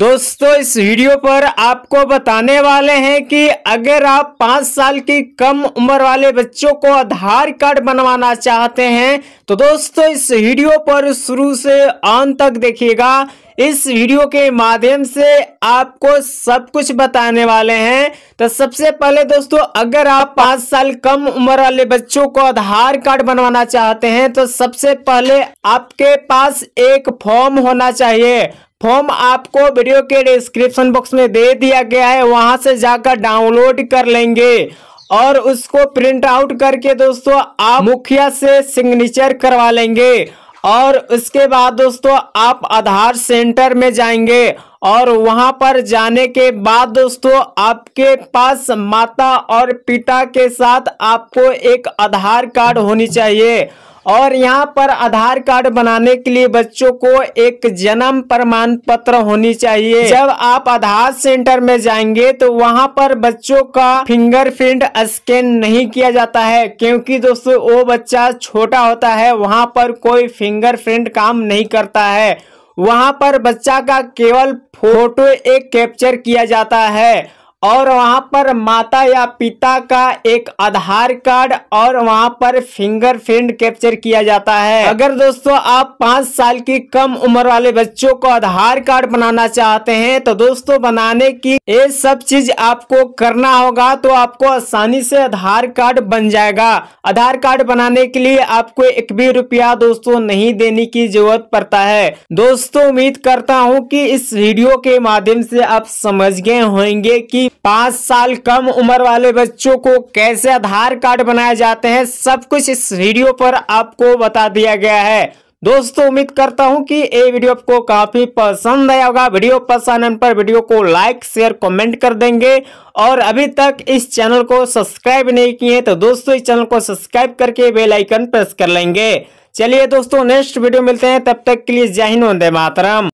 दोस्तों इस वीडियो पर आपको बताने वाले हैं कि अगर आप पाँच साल की कम उम्र वाले बच्चों को आधार कार्ड बनवाना चाहते हैं तो दोस्तों इस वीडियो पर शुरू से अंत तक देखिएगा इस वीडियो के माध्यम से आपको सब कुछ बताने वाले हैं तो सबसे पहले दोस्तों अगर आप पाँच साल कम उम्र वाले बच्चों को आधार कार्ड बनवाना चाहते हैं तो सबसे पहले आपके पास एक फॉर्म होना चाहिए फॉर्म आपको वीडियो के डिस्क्रिप्शन बॉक्स में दे दिया गया है वहां से जाकर डाउनलोड कर लेंगे और उसको प्रिंट आउट करके दोस्तों आप मुखिया से सिग्नेचर करवा लेंगे और उसके बाद दोस्तों आप आधार सेंटर में जाएंगे और वहां पर जाने के बाद दोस्तों आपके पास माता और पिता के साथ आपको एक आधार कार्ड होनी चाहिए और यहाँ पर आधार कार्ड बनाने के लिए बच्चों को एक जन्म प्रमाण पत्र होनी चाहिए जब आप आधार सेंटर में जाएंगे तो वहाँ पर बच्चों का फिंगरप्रिंट स्कैन नहीं किया जाता है क्योंकि दोस्तों वो बच्चा छोटा होता है वहाँ पर कोई फिंगरप्रिंट काम नहीं करता है वहाँ पर बच्चा का केवल फोटो एक कैप्चर किया जाता है और वहाँ पर माता या पिता का एक आधार कार्ड और वहाँ पर फिंगरप्रिंट कैप्चर किया जाता है अगर दोस्तों आप पाँच साल की कम उम्र वाले बच्चों को आधार कार्ड बनाना चाहते हैं तो दोस्तों बनाने की ये सब चीज आपको करना होगा तो आपको आसानी से आधार कार्ड बन जाएगा आधार कार्ड बनाने के लिए आपको एक भी रुपया दोस्तों नहीं देने की जरूरत पड़ता है दोस्तों उम्मीद करता हूँ की इस वीडियो के माध्यम से आप समझ गए होंगे की पाँच साल कम उम्र वाले बच्चों को कैसे आधार कार्ड बनाए जाते हैं सब कुछ इस वीडियो पर आपको बता दिया गया है दोस्तों उम्मीद करता हूं कि ये वीडियो आपको काफी पसंद आया होगा वीडियो पसंद आने पर वीडियो को लाइक शेयर कमेंट कर देंगे और अभी तक इस चैनल को सब्सक्राइब नहीं किए तो दोस्तों इस चैनल को सब्सक्राइब करके बेल आइकन प्रेस कर लेंगे चलिए दोस्तों नेक्स्ट वीडियो मिलते हैं तब तक के लिए जय हिंद वंदे मातरम